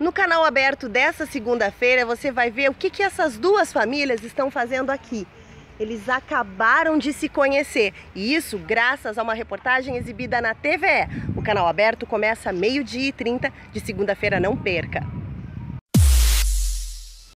No canal aberto dessa segunda-feira você vai ver o que, que essas duas famílias estão fazendo aqui. Eles acabaram de se conhecer e isso graças a uma reportagem exibida na TVE. O canal aberto começa meio-dia e 30 de segunda-feira, não perca!